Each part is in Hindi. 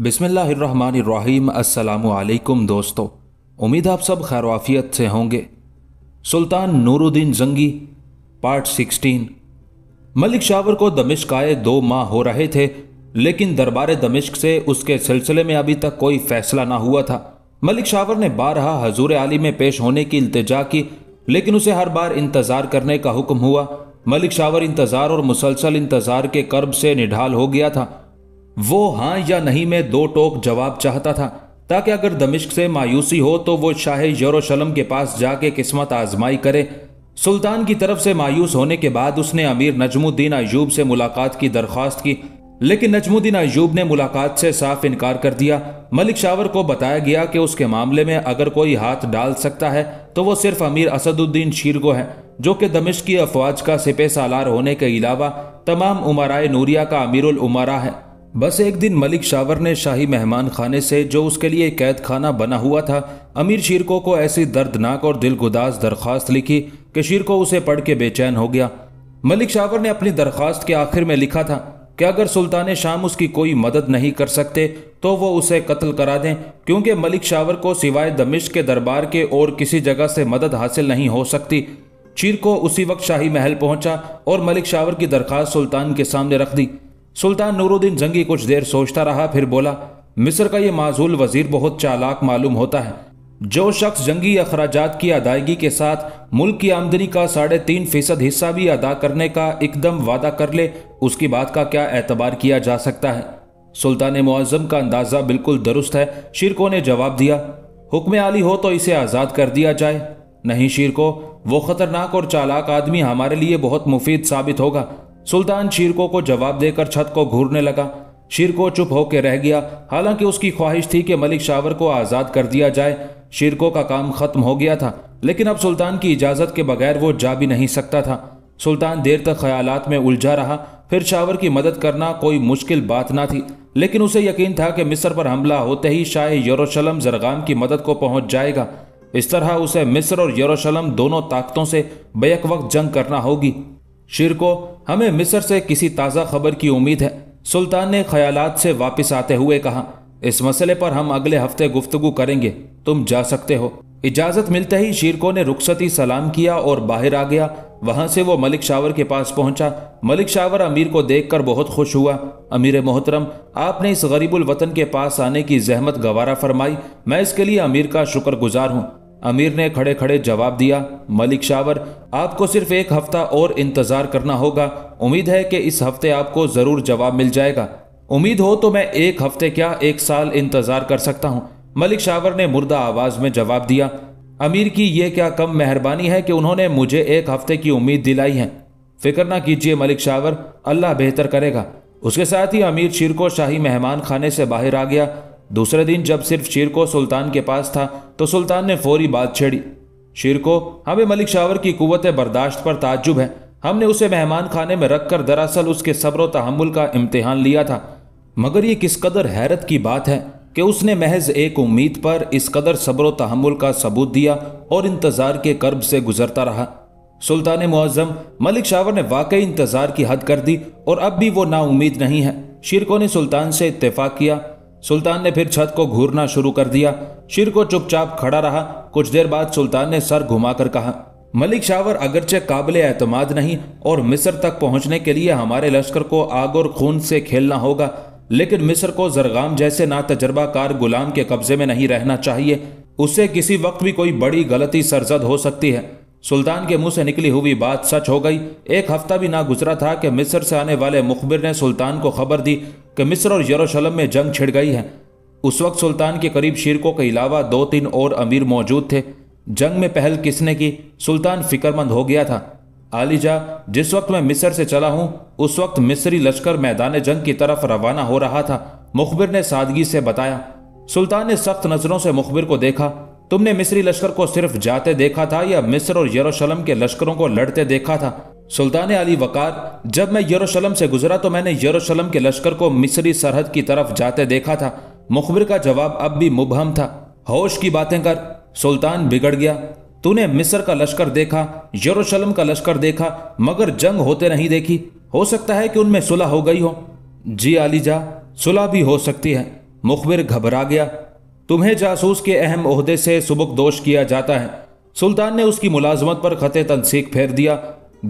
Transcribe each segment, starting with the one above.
बिसमीम दोस्तों उम्मीद आप सब खैरवाफियत से होंगे सुल्तान नूरुद्दीन जंगी पार्ट 16 मलिक शावर को दमिश्क आए दो माह हो रहे थे लेकिन दरबार दमिश्क से उसके सिलसिले में अभी तक कोई फैसला ना हुआ था मलिक शावर ने बारहा हजूर आली में पेश होने की इल्तजा की लेकिन उसे हर बार इंतजार करने का हुक्म हुआ मलिक शावर इंतजार और मुसलसल इंतजार के कर्ब से निढाल हो गया था वो हाँ या नहीं में दो टोक जवाब चाहता था ताकि अगर दमिश्क से मायूसी हो तो वो शाह यरूशलम के पास जाके किस्मत आजमाई करे सुल्तान की तरफ से मायूस होने के बाद उसने अमीर नजमुद्दीन अयूब से मुलाकात की दरख्वास्त की लेकिन नजमुद्दीन अयूब ने मुलाकात से साफ इनकार कर दिया मलिक शावर को बताया गया कि उसके मामले में अगर कोई हाथ डाल सकता है तो वो सिर्फ अमीर असदुद्दीन शीरगो है जो कि दमिश की अफवाज का सिपे सालार होने के अलावा तमाम उमराए नूरिया का अमीरुल उमरा है बस एक दिन मलिक शावर ने शाही मेहमान खाने से जो उसके लिए कैद खाना बना हुआ था अमीर शीरको को ऐसी दर्दनाक और गुदास दरख्वास्त लिखी कि शीरको उसे पढ़ के बेचैन हो गया मलिक शावर ने अपनी दरख्वास्त के आखिर में लिखा था कि अगर सुल्तान शाम उसकी कोई मदद नहीं कर सकते तो वो उसे कत्ल करा दें क्योंकि मलिक शावर को सिवाय दमिश के दरबार के और किसी जगह से मदद हासिल नहीं हो सकती चीर को उसी वक्त शाही महल पहुंचा और मलिक शावर की दरख्वास्त सुल्तान के सामने रख दी सुल्तान नूरुद्दीन जंगी कुछ देर सोचता रहा फिर बोला मिस्र का ये माजूल वजीर बहुत चालाक मालूम होता है जो शख्स जंगी अखराज की अदायगी के साथ मुल्क की आमदनी का साढ़े तीन फीसद हिस्सा भी अदा करने का एकदम वादा कर ले उसकी बात का क्या एतबार किया जा सकता है सुल्तान मुआज़म का अंदाज़ा बिल्कुल दुरुस्त है शिरको ने जवाब दिया हुक्म आली हो तो इसे आज़ाद कर दिया जाए नहीं शिरको वो ख़तरनाक और चालाक आदमी हमारे लिए बहुत मुफीद साबित होगा सुल्तान शिरको को जवाब देकर छत को घूरने लगा शिरको चुप होकर रह गया हालांकि उसकी ख्वाहिश थी कि मलिक शावर को आज़ाद कर दिया जाए शिरको का काम खत्म हो गया था लेकिन अब सुल्तान की इजाज़त के बगैर वो जा भी नहीं सकता था सुल्तान देर तक ख्यालात में उलझा रहा फिर शावर की मदद करना कोई मुश्किल बात ना थी लेकिन उसे यकीन था कि मिस्र पर हमला होते ही शाह यरूशलम जरगाम की मदद को पहुंच जाएगा इस तरह उसे मिस्र और यरूशलम दोनों ताकतों से बैक वक्त जंग करना होगी शिर को हमें मिस्र से किसी ताज़ा खबर की उम्मीद है सुल्तान ने ख्यालात से वापस आते हुए कहा इस मसले पर हम अगले हफ्ते गुफ्तगु करेंगे तुम जा सकते हो इजाजत मिलते ही शीरको ने रुखसती सलाम किया और बाहर आ गया वहां से वो मलिक शावर के पास पहुंचा मलिक शावर अमीर को देखकर बहुत खुश हुआ अमीर मोहतरम आपने इस गरीबुल वतन के पास आने की जहमत गवारा फरमाई मैं इसके लिए अमीर का शुक्रगुजार हूँ अमीर ने खड़े खड़े जवाब दिया मलिक शावर आपको सिर्फ एक हफ्ता और इंतज़ार करना होगा उम्मीद है कि इस हफ्ते आपको ज़रूर जवाब मिल जाएगा उम्मीद हो तो मैं एक हफ्ते क्या एक साल इंतजार कर सकता हूँ मलिक शावर ने मुर्दा आवाज में जवाब दिया अमीर की यह क्या कम मेहरबानी है कि उन्होंने मुझे एक हफ्ते की उम्मीद दिलाई है फिक्र ना कीजिए मलिक शावर अल्लाह बेहतर करेगा उसके साथ ही अमीर शिरको शाही मेहमान खाने से बाहर आ गया दूसरे दिन जब सिर्फ शिरको सुल्तान के पास था तो सुल्तान ने फौरी बात छेड़ी शिरको हमें मलिक शावर की कुत बर्दाश्त पर ताज्जुब है हमने उसे मेहमान खाने में रख कर दरअसल उसके सब्र तहमुल का इम्तहान लिया था मगर ये किस कदर हैरत की बात है कि उसने महज एक उम्मीद पर इस कदर सब्र तहमुल का सबूत दिया और इंतज़ार के कर्ब से गुजरता रहा सुल्तान मुआज़म मलिक शावर ने वाकई इंतज़ार की हद कर दी और अब भी वो नाउमीद नहीं है शिरको ने सुल्तान से इतफाक किया सुल्तान ने फिर छत को घूरना शुरू कर दिया शिरको चुपचाप खड़ा रहा कुछ देर बाद सुल्तान ने सर घुमाकर कहा मलिक शावर अगरचे काबिल एतमाद नहीं और मिस्र तक पहुंचने के लिए हमारे लश्कर को आग और खून से खेलना होगा लेकिन मिस्र को जरगाम जैसे ना तजर्बाकार गुलाम के कब्जे में नहीं रहना चाहिए उससे किसी वक्त भी कोई बड़ी गलती सरजद हो सकती है सुल्तान के मुंह से निकली हुई बात सच हो गई एक हफ्ता भी ना गुजरा था कि मिस्र से आने वाले मुखबिर ने सुल्तान को खबर दी कि मिस्र और यरूशलेम में जंग छिड़ गई है उस वक्त सुल्तान के करीब शिरकों के अलावा दो तीन और अमीर मौजूद थे जंग में पहल किसने की सुल्तान फिक्रमंद हो गया था आलिजा जिस वक्त मैं मिस्र से चला हूँ उस वक्त मिस्री लश्कर मैदान जंग की तरफ रवाना हो रहा था मुखबिर ने सादगी से बताया सुल्तान ने सख्त नज़रों से मुखबिर को देखा तुमने मिस्री लश्कर को सिर्फ जाते देखा था या मिस्र और यरूशलेम के लश्करों को लड़ते देखा था सुल्तान अली वकार जब मैं यरूशलेम से गुजरा तो मैंने यरूशलेम के लश्कर को मिस्री सरहद की तरफ जाते देखा था मुखबिर का जवाब अब भी मुबहम था होश की बातें कर सुल्तान बिगड़ गया तूने मिस्र का लश्कर देखा यरूशलेम का लश्कर देखा मगर जंग होते नहीं देखी हो सकता है कि उनमें सुलह हो गई हो जी आलीजा सुलह भी हो सकती है मुखबिर घबरा गया तुम्हें जासूस के अहम अहदे से सुबक दोष किया जाता है सुल्तान ने उसकी मुलाजमत पर खत तनसीक फेर दिया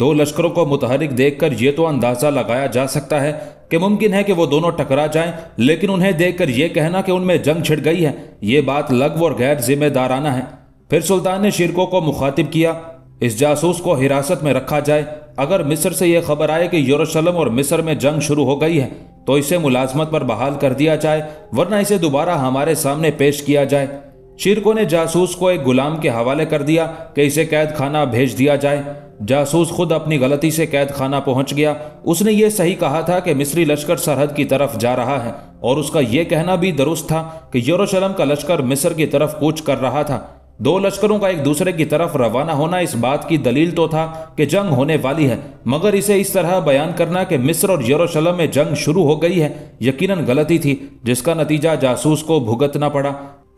दो लश्करों को मुतहरिक देखकर यह तो अंदाज़ा लगाया जा सकता है कि मुमकिन है कि वो दोनों टकरा जाएं, लेकिन उन्हें देखकर यह कहना कि उनमें जंग छिड़ गई है ये बात लग और गैर जिम्मेदाराना है फिर सुल्तान ने शिरको को मुखातिब किया इस जासूस को हिरासत में रखा जाए अगर मिस्र से यह खबर आए कि यरूशलेम और मिस्र में जंग शुरू हो गई है तो इसे मुलाजमत पर बहाल कर दिया जाए वरना इसे दोबारा हमारे सामने पेश किया जाए शिरको ने जासूस को एक गुलाम के हवाले कर दिया कि इसे कैद खाना भेज दिया जाए जासूस खुद अपनी गलती से कैद खाना पहुंच गया उसने ये सही कहा था कि मिस्री लश्कर सरहद की तरफ जा रहा है और उसका यह कहना भी दुरुस्त था कि यरूशलेम का लश्कर मिस्र की तरफ कूच कर रहा था दो लश्करों का एक दूसरे की तरफ रवाना होना इस बात की दलील तो था कि जंग होने वाली है मगर इसे इस तरह बयान करना कि मिस्र और यरूशलेम में जंग शुरू हो गई है यकीनन गलती थी जिसका नतीजा जासूस को भुगतना पड़ा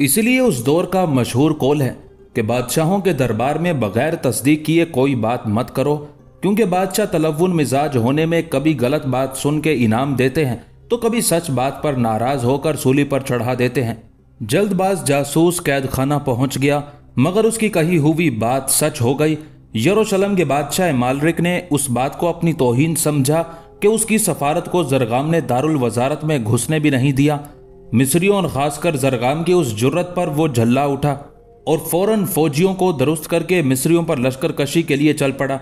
इसलिए उस दौर का मशहूर कौल है कि बादशाहों के दरबार में बगैर तस्दीक किए कोई बात मत करो क्योंकि बादशाह तलवन मिजाज होने में कभी गलत बात सुन के इनाम देते हैं तो कभी सच बात पर नाराज होकर सूली पर चढ़ा देते हैं जल्दबाज जासूस कैद खाना पहुंच गया मगर उसकी कही हुई बात सच हो गई यरूशलम के बादशाह मालरिक ने उस बात को अपनी तोहिन समझा कि उसकी सफारत को जरगाम ने दारुल वजारत में घुसने भी नहीं दिया मिस्रियों और ख़ासकर जरगाम की उस जुर्रत पर वो झल्ला उठा और फौरन फौजियों को दुरुस्त करके मिस्रियों पर लश्कर कशी के लिए चल पड़ा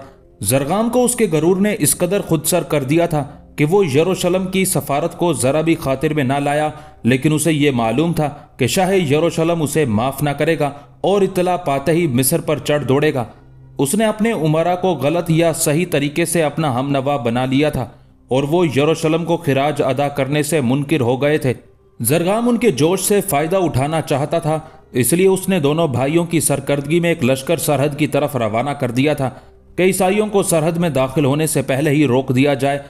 जरगाम को उसके गरूर ने इस कदर खुदसर कर दिया था कि वो यरूशलम की सफारत को ज़रा भी खातिर में ना लाया लेकिन उसे ये मालूम था कि शाह यरूशलम उसे माफ़ ना करेगा और इतला पाते ही मिस्र पर चढ़ दौड़ेगा उसने अपने उमरा को गलत या सही तरीके से अपना हमनवा बना लिया था और वो यरूशलम को खराज अदा करने से मुनकर हो गए थे जरगाम उनके जोश से फ़ायदा उठाना चाहता था इसलिए उसने दोनों भाइयों की सरकर्दगी में एक लश्कर सरहद की तरफ रवाना कर दिया था कई ईसाइयों को सरहद में दाखिल होने से पहले ही रोक दिया जाए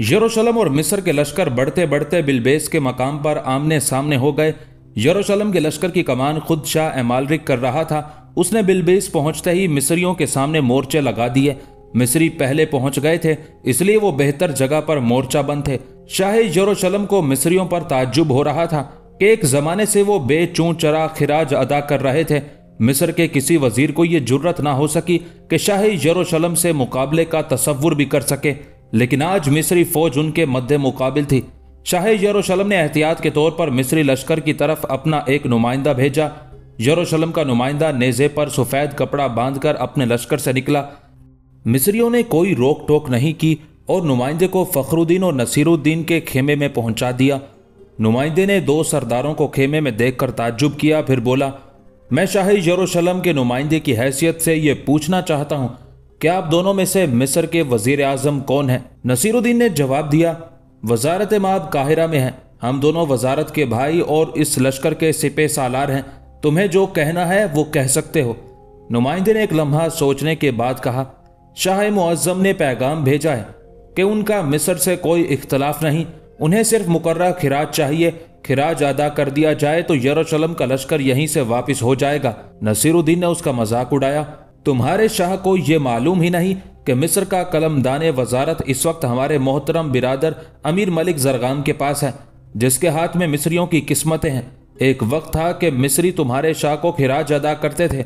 यरूशलेम और मिस्र के लश्कर बढ़ते बढ़ते बिलबेस के मकाम पर आमने सामने हो गए यरूशलेम के लश्कर की कमान खुद शाह एमालरिक कर रहा था उसने बिलबेस पहुंचते ही मिस्रियों के सामने मोर्चे लगा दिए मिस्री पहले पहुंच गए थे इसलिए वो बेहतर जगह पर मोर्चा बंद थे शाह यरूशलेम को मिस्रियों पर ताज्जुब हो रहा था कि एक ज़माने से वो बेचू चरा खिराज अदा कर रहे थे मिस्र के किसी वजीर को ये जुर्रत ना हो सकी कि शाह यरूशलेम से मुकाबले का तस्वुर भी कर सके लेकिन आज मिस्री फौज उनके मध्य मुकाबिल थी शाह यरूशलम ने एहतियात के तौर पर मिस्री लश्कर की तरफ अपना एक नुमाइंदा भेजा यरूशलम का नुमाइंदा नेजे पर सफ़ेद कपड़ा बांधकर अपने लश्कर से निकला मिस्रियों ने कोई रोक टोक नहीं की और नुमाइंदे को फखरुद्दीन और नसीरुद्दीन के खेमे में पहुंचा दिया नुमाइंदे ने दो सरदारों को खेमे में देखकर ताज्जुब किया फिर बोला मैं शाही यरूशलम के नुमाइंदे की हैसियत से ये पूछना चाहता हूँ क्या आप दोनों में से मिस्र के वजीर आजम कौन है नसीरुद्दीन ने जवाब दिया वजारत माब काहिरा में है हम दोनों वजारत के भाई और इस लश्कर के सिपे सालार हैं तुम्हें जो कहना है वो कह सकते हो नुमाइंदे ने एक लम्हा सोचने के बाद कहा शाह मुआज़म ने पैगाम भेजा है कि उनका मिस्र से कोई इख्तलाफ नहीं उन्हें सिर्फ मुकर्रा खिराज चाहिए खिराज अदा कर दिया जाए तो यरूशलम का लश्कर यहीं से वापस हो जाएगा नसीरुद्दीन ने उसका मजाक उड़ाया तुम्हारे शाह को ये मालूम ही नहीं कि मिस्र का कलम दान वजारत इस वक्त हमारे मोहतरम बिरादर अमीर मलिक जरगाम के पास है जिसके हाथ में मिस्रियों की किस्मतें हैं एक वक्त था कि मिस्री तुम्हारे शाह को खराज अदा करते थे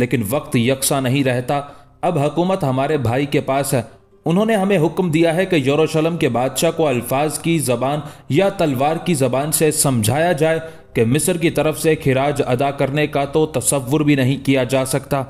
लेकिन वक्त यकसा नहीं रहता अब हुकूमत हमारे भाई के पास है उन्होंने हमें हुक्म दिया है कि यरूशलेम के बादशाह को अल्फाज की ज़बान या तलवार की ज़बान से समझाया जाए कि मिस्र की तरफ से खराज अदा करने का तो तस्वुर भी नहीं किया जा सकता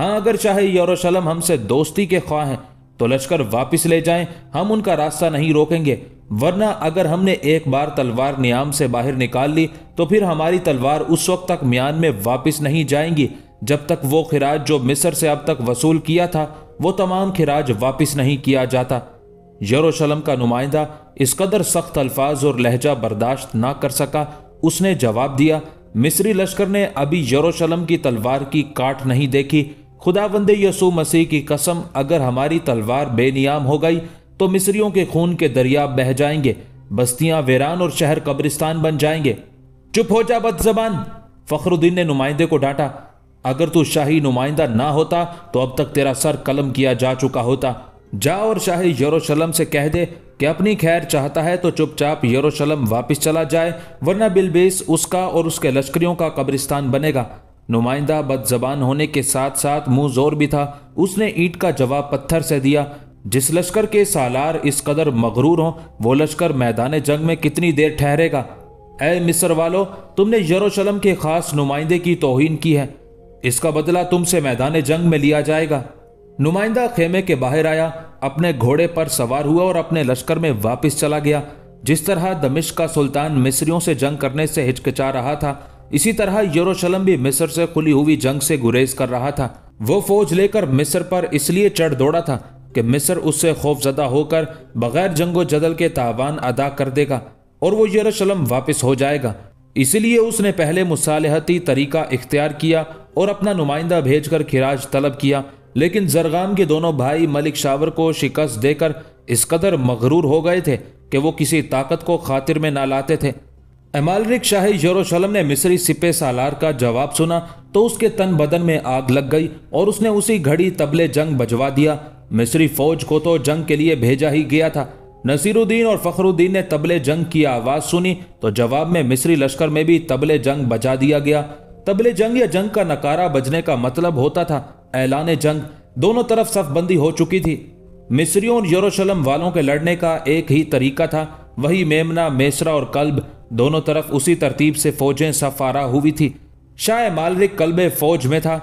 हाँ अगर चाहे यरूशलेम हमसे दोस्ती के ख्वाह हैं तो लश्कर वापस ले जाएं हम उनका रास्ता नहीं रोकेंगे वरना अगर हमने एक बार तलवार नियाम से बाहर निकाल ली तो फिर हमारी तलवार उस वक्त तक म्यान में वापस नहीं जाएंगी जब तक वो खराज जो मिस्र से अब तक वसूल किया था वो तमाम खराज वापस नहीं किया जाता यरूशलम का नुमाइंदा इस कदर सख्त अल्फाज और लहजा बर्दाश्त ना कर सका उसने जवाब दिया मिस्री लश्कर ने अभी यरूशलम की तलवार की काट नहीं देखी खुदा बंद यसु मसीह की कसम अगर हमारी तलवार बेनियाम हो गई तो मिस्रियों के खून के दरिया बह जाएंगे बस्तियां वीरान और शहर कब्रिस्तान बन जाएंगे चुप हो जा बदजबान फखरुद्दीन ने नुमाइंदे को डांटा अगर तू शाही नुमाइंदा ना होता तो अब तक तेरा सर कलम किया जा चुका होता जा और शाही यरूशलम से कह दे कि अपनी खैर चाहता है तो चुपचाप यरूशलम वापस चला जाए वरना बिलबेस उसका और उसके लश्करियों का कब्रिस्तान बनेगा नुमाइंदा बदजबान होने के साथ साथ मुंह जोर भी था उसने ईंट का जवाब पत्थर से दिया जिस लश्कर के सालार इस कदर मगरूर हों वो लश्कर मैदान जंग में कितनी देर ठहरेगा ए मिस्र वालों तुमने यरूशलम के खास नुमाइंदे की तोहीन की है इसका बदला तुमसे मैदान जंग में लिया जाएगा नुमाइंदा खेमे के बाहर आया अपने घोड़े पर सवार हुआ और अपने लश्कर में वापस चला गया जिस तरह दमिश का सुल्तान मिस्रियों से जंग करने से हिचकिचा रहा था इसी तरह यरूशलेम भी मिस्र से खुली हुई जंग से गुरेज कर रहा था वो फौज लेकर मिस्र पर इसलिए चढ़ दौड़ा था कि मिस्र उससे खौफजदा होकर बगैर जंगो जदल के तावान अदा कर देगा और वो यरूशलेम वापस हो जाएगा इसलिए उसने पहले मुसालहती तरीका इख्तियार किया और अपना नुमाइंदा भेजकर खिराज तलब किया लेकिन जरगाम के दोनों भाई मलिक शावर को शिकस्त देकर इस कदर मगरूर हो गए थे कि वो किसी ताकत को खातिर में ना लाते थे एमालरिक शाह यरूशलेम ने मिस्री सिपे सालार का जवाब सुना तो उसके तन बदन में आग लग गई और उसने उसी घड़ी तबले जंग बजवा दिया मिस्री फौज को तो जंग के लिए भेजा ही गया था नसीरुद्दीन और फखरुद्दीन ने तबले जंग की आवाज़ सुनी तो जवाब में मिस्री लश्कर में भी तबले जंग बजा दिया गया तबले जंग या जंग का नकारा बजने का मतलब होता था ऐलान जंग दोनों तरफ सफबंदी हो चुकी थी मिस्रियों और यरूशलेम वालों के लड़ने का एक ही तरीका था वही मेमना मेसरा और कल्ब दोनों तरफ उसी तरतीब से फौजें सफारा हुई थी शाह मालरिक कल्ब फौज में था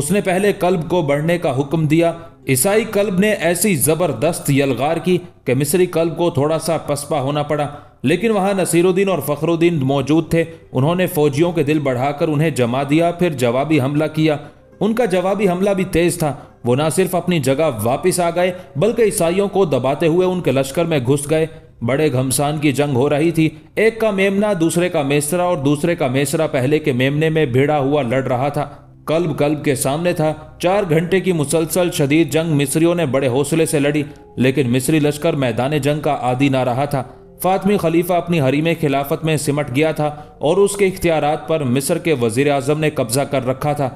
उसने पहले कल्ब को बढ़ने का हुक्म दिया ईसाई कल्ब ने ऐसी जबरदस्त यलगार की कि मिस्री कल्ब को थोड़ा सा पसपा होना पड़ा लेकिन वहां नसीरुद्दीन और फखरुद्दीन मौजूद थे उन्होंने फौजियों के दिल बढ़ाकर उन्हें जमा दिया फिर जवाबी हमला किया उनका जवाबी हमला भी तेज था वो ना सिर्फ अपनी जगह वापस आ गए बल्कि ईसाइयों को दबाते हुए उनके लश्कर में घुस गए बड़े घमसान की जंग हो रही थी एक का मेमना दूसरे का मेसरा और दूसरे का मेसरा पहले के मेमने में भिड़ा हुआ लड़ रहा था कल्ब कल्ब के सामने था चार घंटे की मुसलसल शदीद जंग मिस्रियों ने बड़े हौसले से लड़ी लेकिन मिस्री लश्कर मैदान जंग का आदि ना रहा था फातमी खलीफा अपनी में खिलाफत में सिमट गया था और उसके इख्तियार पर मिस्र के वजीर आजम ने कब्जा कर रखा था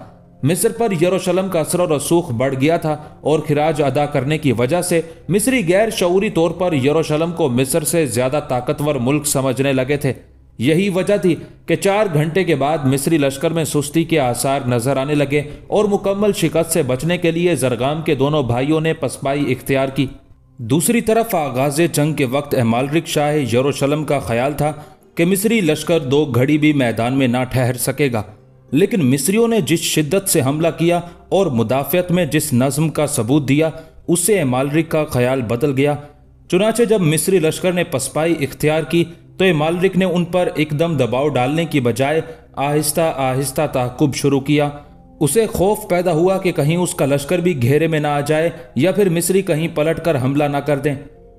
मिस्र पर यरूशलेम का असर और रसूख बढ़ गया था और खराज अदा करने की वजह से मिस्री गैर शौरी तौर पर यरूशलेम को मिस्र से ज़्यादा ताकतवर मुल्क समझने लगे थे यही वजह थी कि चार घंटे के बाद मिस्री लश्कर में सुस्ती के आसार नजर आने लगे और मुकम्मल शिकस्त से बचने के लिए जरगाम के दोनों भाइयों ने पसपाई इख्तियार की दूसरी तरफ आगाज जंग के वक्त एमालरिक शाह यरूशलेम का ख्याल था कि मिस्री लश्कर दो घड़ी भी मैदान में ना ठहर सकेगा लेकिन मिस्रियों ने जिस शिद्दत से हमला किया और मुदाफियत में जिस नज्म का सबूत दिया उससे एमालरिक का ख्याल बदल गया चुनाचे जब मिस्री लश्कर ने पसपाई इख्तियार की तो एमालरिक ने उन पर एकदम दबाव डालने की बजाय आहिस्ता आहिस्ता तहकुब शुरू किया उसे खौफ पैदा हुआ कि कहीं उसका लश्कर भी घेरे में ना आ जाए या फिर मिस्री कहीं पलट कर हमला ना कर दें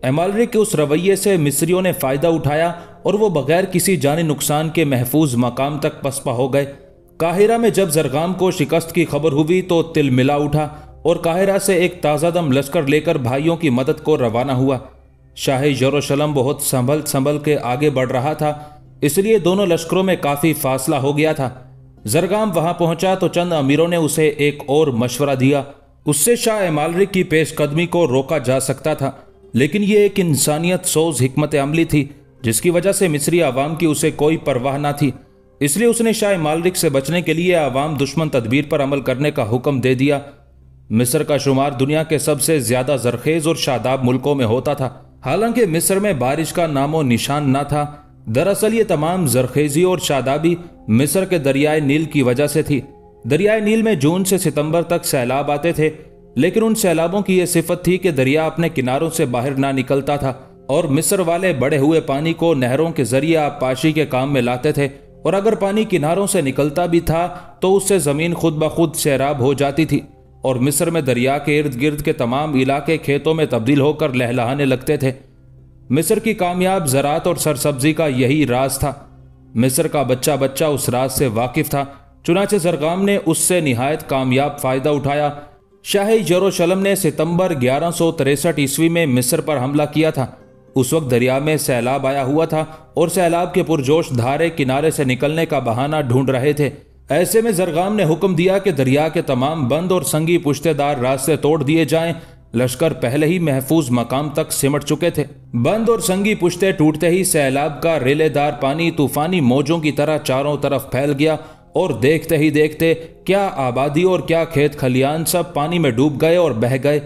एमालरिक के उस रवैये से मिस्रियों ने फ़ायदा उठाया और वो बगैर किसी जानी नुकसान के महफूज मकाम तक पसपा हो गए काहिरा में जब जरगाम को शिकस्त की खबर हुई तो तिल मिला उठा और काहिरा से एक ताज़ा दम लश्कर लेकर भाइयों की मदद को रवाना हुआ शाह यरूशलम बहुत संभल संभल के आगे बढ़ रहा था इसलिए दोनों लश्करों में काफ़ी फासला हो गया था जरगाम वहां पहुंचा तो चंद अमीरों ने उसे एक और मशवरा दिया उससे शाह मालरिक की पेशकदमी को रोका जा सकता था लेकिन ये एक इंसानियत सोज हमत अमली थी जिसकी वजह से मिस्री आवाम की उसे कोई परवाह ना थी इसलिए उसने शाह मालरिक से बचने के लिए आवाम दुश्मन तदबीर पर अमल करने का हुक्म दे दिया मिस्र का शुमार दुनिया के सबसे ज्यादा जरखेज और शादाब मुल्कों में होता था हालांकि मिस्र में बारिश का नामो निशान ना था दरअसल ये तमाम जरखेजी और शादाबी मिस्र के दरियाए नील की वजह से थी दरियाए नील में जून से सितंबर तक सैलाब आते थे लेकिन उन सैलाबों की यह सिफत थी कि दरिया अपने किनारों से बाहर ना निकलता था और मिस्र वाले बड़े हुए पानी को नहरों के जरिए पाशी के काम में लाते थे और अगर पानी किनारों से निकलता भी था तो उससे ज़मीन खुद ब खुद सैराब हो जाती थी और मिस्र में दरिया के इर्द गिर्द के तमाम इलाके खेतों में तब्दील होकर लहलहाने लगते थे मिस्र की कामयाब ज़रात और सरसब्जी का यही राज था मिस्र का बच्चा बच्चा उस राज से वाकिफ था चुनाचे सरगाम ने उससे नहायत कामयाब फ़ायदा उठाया शाही जरूशलम ने सितंबर ग्यारह ईस्वी में मिस्र पर हमला किया था उस वक्त दरिया में सैलाब आया हुआ था और सैलाब के पुरजोश धारे किनारे से निकलने का बहाना ढूंढ रहे थे ऐसे में जरगाम ने हुक्म दिया कि दरिया के तमाम बंद और संगी पुश्तेदार रास्ते तोड़ दिए जाएं लश्कर पहले ही महफूज मकाम तक सिमट चुके थे बंद और संगी पुश्ते टूटते ही सैलाब का रेलेदार पानी तूफानी मौजों की तरह चारों तरफ फैल गया और देखते ही देखते क्या आबादी और क्या खेत खलियान सब पानी में डूब गए और बह गए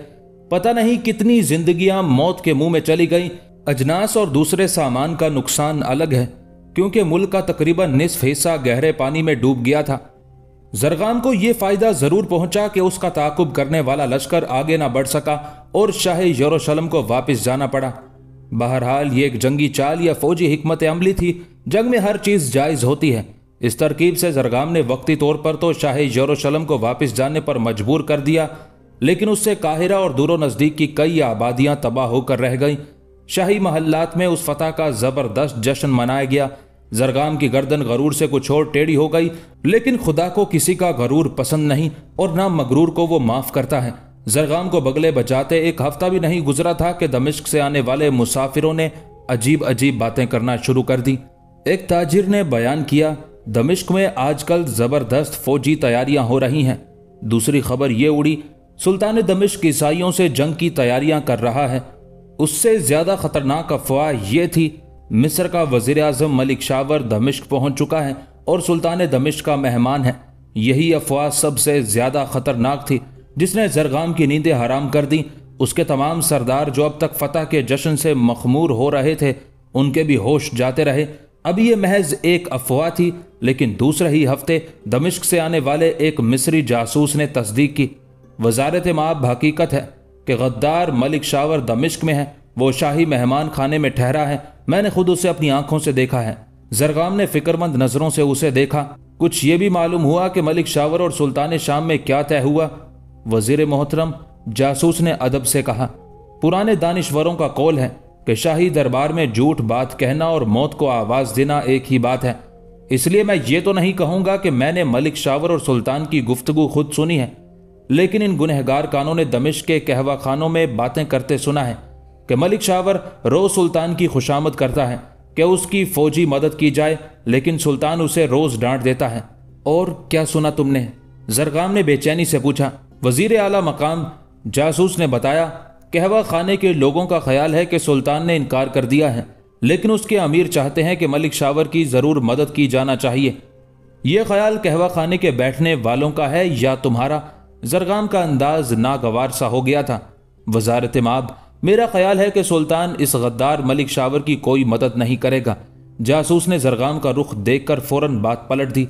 पता नहीं कितनी जिंदगियां मौत के मुंह में चली गईं अजनास और दूसरे सामान का नुकसान अलग है क्योंकि मुल्क का तकरीबन निसफ हिस्सा गहरे पानी में डूब गया था जरगान को यह फायदा जरूर पहुंचा कि उसका ताकुब करने वाला लश्कर आगे ना बढ़ सका और शाह यरूशलम को वापस जाना पड़ा बहरहाल ये एक जंगी चाल या फौजी हमत अमली थी जंग में हर चीज़ जायज़ होती है इस तरकीब से जरगाम ने वक्ती तौर पर तो शाह यरूशलम को वापस जाने पर मजबूर कर दिया लेकिन उससे काहिरा और दूर नज़दीक की कई आबादियां तबाह होकर रह गईं शाही महल्लात में उस फतह का ज़बरदस्त जश्न मनाया गया जरगाम की गर्दन गरूर से कुछ और टेढ़ी हो गई लेकिन खुदा को किसी का गरूर पसंद नहीं और ना मगरूर को वो माफ़ करता है जरगाम को बगले बचाते एक हफ्ता भी नहीं गुजरा था कि दमिश्क से आने वाले मुसाफिरों ने अजीब अजीब बातें करना शुरू कर दी एक ताजिर ने बयान किया दमिश्क में आजकल ज़बरदस्त फौजी तैयारियां हो रही हैं दूसरी खबर ये उड़ी सुल्तान दमिश्क ईसाइयों से जंग की तैयारियां कर रहा है उससे ज़्यादा ख़तरनाक अफवाह यह थी मिस्र का वजीर अजम मलिक शावर दमिश्क पहुंच चुका है और सुल्तान दमिश्क का मेहमान है यही अफवाह सबसे ज़्यादा ख़तरनाक थी जिसने जरगाम की नींदें हराम कर दी उसके तमाम सरदार जो अब तक फतह के जश्न से मखमूर हो रहे थे उनके भी होश जाते रहे अब ये महज एक अफवाह थी लेकिन दूसरे ही हफ्ते दमिश्क से आने वाले एक मिस्री जासूस ने तस्दीक की वजारत माब हकीकत है कि गद्दार मलिक शावर दमिश्क में है वो शाही मेहमान खाने में ठहरा है मैंने खुद उसे अपनी आंखों से देखा है जरगाम ने फिक्रमंद नज़रों से उसे देखा कुछ ये भी मालूम हुआ कि मलिक शावर और सुल्तान शाम में क्या तय हुआ वजीर मोहतरम जासूस ने अदब से कहा पुराने दानिश्वरों का कौल है कि शाही दरबार में झूठ बात कहना और मौत को आवाज़ देना एक ही बात है इसलिए मैं ये तो नहीं कहूंगा कि मैंने मलिक शावर और सुल्तान की गुफ्तगु खुद सुनी है लेकिन इन गुनहगार कानों ने दमिश के कहवा खानों में बातें करते सुना है कि मलिक शावर रोज सुल्तान की खुशामद करता है कि उसकी फौजी मदद की जाए लेकिन सुल्तान उसे रोज डांट देता है और क्या सुना तुमने जरगाम ने बेचैनी से पूछा वजीर आला मकाम जासूस ने बताया कहवा खाने के लोगों का ख्याल है कि सुल्तान ने इनकार कर दिया है लेकिन उसके अमीर चाहते हैं कि मलिक शावर की ज़रूर मदद की जाना चाहिए यह ख्याल कहवा खाने के बैठने वालों का है या तुम्हारा जरगाम का अंदाज नागवार सा हो गया था वजारत माब मेरा ख्याल है कि सुल्तान इस गद्दार मलिक शावर की कोई मदद नहीं करेगा जासूस ने जरगाम का रुख देखकर फौरन बात पलट दी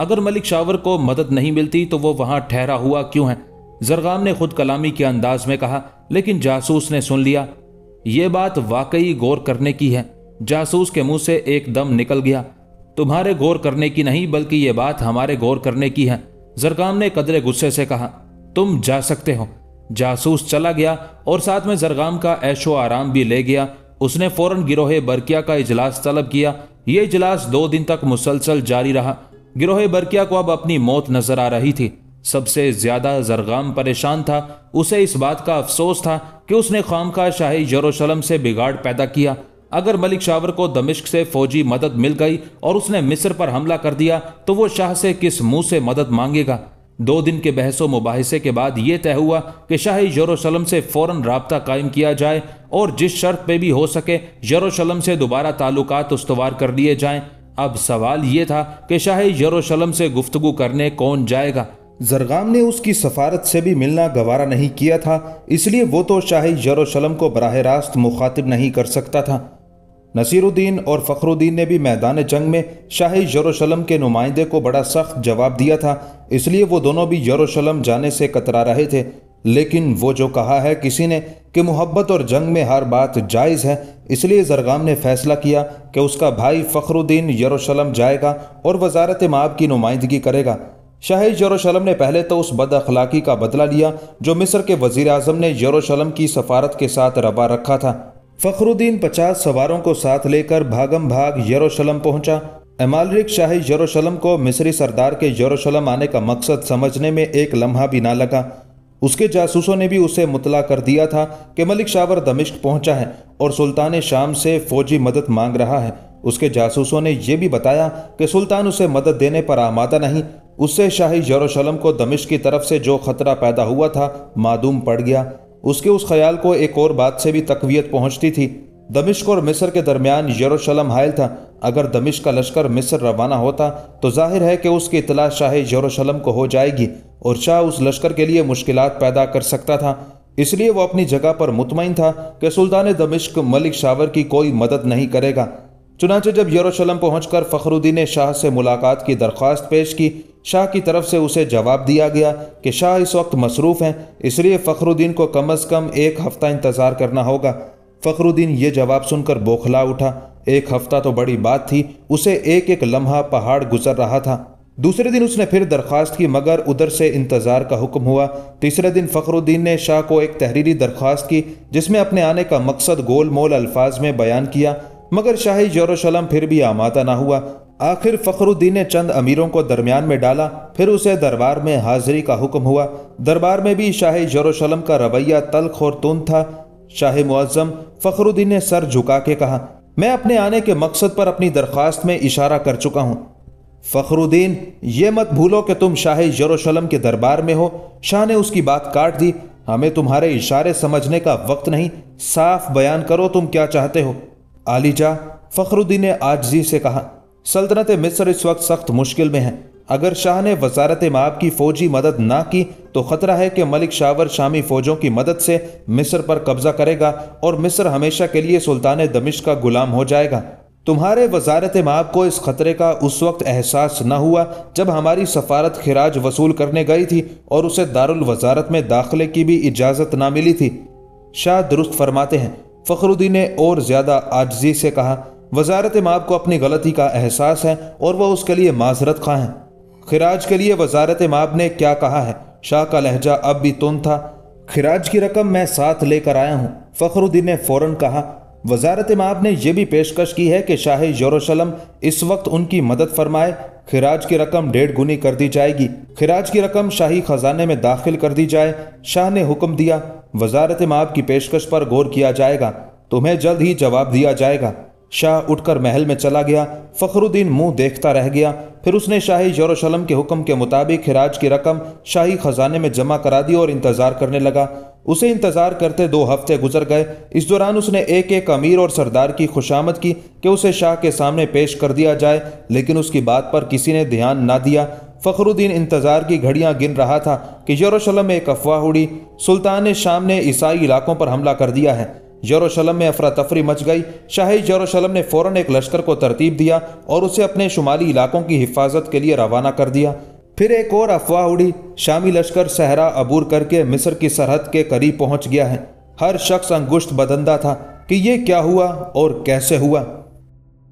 अगर मलिक शावर को मदद नहीं मिलती तो वो वहां ठहरा हुआ क्यों है जरगाम ने खुद कलामी के अंदाज में कहा लेकिन जासूस ने सुन लिया ये बात वाकई गौर करने की है जासूस के मुंह से एक दम निकल गया तुम्हारे गौर करने की नहीं बल्कि ये बात हमारे गौर करने की है जरगाम ने कदरे गुस्से से कहा तुम जा सकते हो जासूस चला गया और साथ में जरगाम का ऐशो आराम भी ले गया उसने फौरन गिरोह बरकिया का इजलास तलब किया ये इजलास दो दिन तक मुसलसल जारी रहा गिरोह बरकिया को अब अपनी मौत नजर आ रही थी सबसे ज्यादा जरगाम परेशान था उसे इस बात का अफसोस था कि उसने खामखा शाही यरूशलम से बिगाड़ पैदा किया अगर मलिक शावर को दमिश्क से फौजी मदद मिल गई और उसने मिस्र पर हमला कर दिया तो वो शाह से किस मुंह से मदद मांगेगा दो दिन के बहसों मुबासे के बाद यह तय हुआ कि शाही यरूशलम से फ़ौरन रबता कायम किया जाए और जिस शर्त पे भी हो सके यरूशलम से दोबारा ताल्लुक उसवार कर लिए जाएं अब सवाल ये था कि शाही यरूशलम से गुफ्तगु करने कौन जाएगा जरगाम ने उसकी सफारत से भी मिलना गवारा नहीं किया था इसलिए वो तो शाही यरूशलम को बरह रास्त मुखातिब नहीं कर सकता था नसीरुद्दीन और फ़खरुद्दीन ने भी मैदान जंग में शाही यरूशलम के नुमाइंदे को बड़ा सख्त जवाब दिया था इसलिए वो दोनों भी यरूशलम जाने से कतरा रहे थे लेकिन वो जो कहा है किसी ने कि मोहब्बत और जंग में हर बात जायज़ है इसलिए जरगाम ने फैसला किया कि उसका भाई फ़खरुद्दीन यरूशलम जाएगा और वजारत माब की नुमाइंदगी करेगा शाह यरूशलम ने पहले तो उस बद अखलाकी का बदला लिया जो मिस्र के वजीर अजम ने यरूशलम की सफारत के साथ रवा रखा था फखरुद्दीन पचास सवारों को साथ लेकर भागम भाग यरूशलेम पहुंचा एमालरिक शाही यरूशलेम को मिस्री सरदार के यरूशलेम आने का मकसद समझने में एक लम्हा भी ना लगा उसके जासूसों ने भी उसे मुतला कर दिया था कि मलिक शावर दमिश्क पहुंचा है और सुल्तान शाम से फौजी मदद मांग रहा है उसके जासूसों ने यह भी बताया कि सुल्तान उसे मदद देने पर आमादा नहीं उससे शाही यरूशलेम को दमिश्क की तरफ से जो खतरा पैदा हुआ था मादूम पड़ गया उसके उस ख्याल को एक और बात से भी तकवीत पहुंचती थी दमिश्क और मिस्र के दरमियान यरूशलम हायल था अगर दमिश्क का लश्कर मिस्र रवाना होता तो जाहिर है कि उसकी इतला शाह यरूशलम को हो जाएगी और शाह उस लश्कर के लिए मुश्किल पैदा कर सकता था इसलिए वो अपनी जगह पर मुतमिन था कि सुल्तान दमिश्क मलिक शावर की कोई मदद नहीं करेगा चुनाचे जब यरूशलम पहुंचकर फखरुद्दीन ने शाह से मुलाकात की दरख्वास्त पेश की शाह की तरफ से उसे जवाब दिया गया कि शाह इस वक्त मसरूफ़ हैं इसलिए फ़खरुद्दीन को कम अज़ कम एक हफ़्ता इंतज़ार करना होगा फ़खरुद्दीन ये जवाब सुनकर बौखला उठा एक हफ़्ता तो बड़ी बात थी उसे एक एक लम्हा पहाड़ गुजर रहा था दूसरे दिन उसने फिर दरख्वास्त की मगर उधर से इंतज़ार का हुक्म हुआ तीसरे दिन फ़खरुद्दीन ने शाह को एक तहरीरी दरख्वास्त की जिसमें अपने आने का मकसद गोल मोल अल्फाज में बयान किया मगर शाही यरूशलम फिर भी आमादा ना हुआ आखिर फ़खरुद्दीन ने चंद अमीरों को दरमियान में डाला फिर उसे दरबार में हाजिरी का हुक्म हुआ दरबार में भी शाही यरूशलम का रवैया तलख और तुन था शाह मुआज़म फ़खरुद्दीन ने सर झुका के कहा मैं अपने आने के मकसद पर अपनी दरख्वास्त में इशारा कर चुका हूँ फ़खरुद्दीन ये मत भूलो कि तुम शाह यरूशलम के दरबार में हो शाह ने उसकी बात काट दी हमें तुम्हारे इशारे समझने का वक्त नहीं साफ बयान करो तुम क्या चाहते हो आलीजा फ़खरुद्दीन ने आजजी से कहा सल्तनत मिस्र इस वक्त सख्त मुश्किल में है अगर शाह ने वजारत माप की फौजी मदद ना की तो खतरा है कि मलिक शावर शामी फौजों की मदद से मिस्र पर कब्जा करेगा और मिस्र हमेशा के लिए सुल्तान दमिश का गुलाम हो जाएगा तुम्हारे वजारत माब को इस खतरे का उस वक्त एहसास न हुआ जब हमारी सफारत खराज वसूल करने गई थी और उसे दारुल वजारत में दाखिले की भी इजाज़त ना मिली थी शाह दुरुस्त फरमाते हैं फ़खरुद्दीन ने और ज़्यादा आजजी से कहा वजारत माब को अपनी गलती का एहसास है और वह उसके लिए माजरत खां हैं खराज के लिए वजारत माप ने क्या कहा है शाह का लहजा अब भी तुम था खराज की रकम मैं साथ लेकर आया हूँ फ़खरुद्दीन ने फ़ौरन कहा वजारत माप ने यह भी पेशकश की है कि शाह यरूशलम इस वक्त उनकी मदद फरमाए खिराज की रकम डेढ़ गुनी कर दी जाएगी खिराज की रकम शाही खजाने में दाखिल कर दी जाए शाह ने हुक्म दिया वजारत माप की पेशकश पर गौर किया जाएगा तुम्हें जल्द ही जवाब दिया जाएगा शाह उठकर महल में चला गया फखरुद्दीन मुंह देखता रह गया फिर उसने शाही यरूशलम के हुक्म के मुताबिक खिराज की रकम शाही खजाने में जमा करा दी और इंतज़ार करने लगा उसे इंतज़ार करते दो हफ्ते गुजर गए इस दौरान उसने एक एक अमीर और सरदार की खुशामद की कि उसे शाह के सामने पेश कर दिया जाए लेकिन उसकी बात पर किसी ने ध्यान ना दिया फ़खरुद्दीन इंतज़ार की घड़ियां गिन रहा था कि यरूशलेम में एक अफवाह उड़ी सुल्तान शाम ने ईसाई इलाकों पर हमला कर दिया है यरूशलेम में अफरा तफरी मच गई शाही यरूशलेम ने फ़ौर एक लश्कर को तरतीब दिया और उसे अपने शुमाली इलाकों की हिफाजत के लिए रवाना कर दिया फिर एक और अफवाह उड़ी शामी लश्कर सहरा अबूर करके मिस्र की सरहद के करीब पहुंच गया है हर शख्स अंगुश्त बदंदा था कि ये क्या हुआ और कैसे हुआ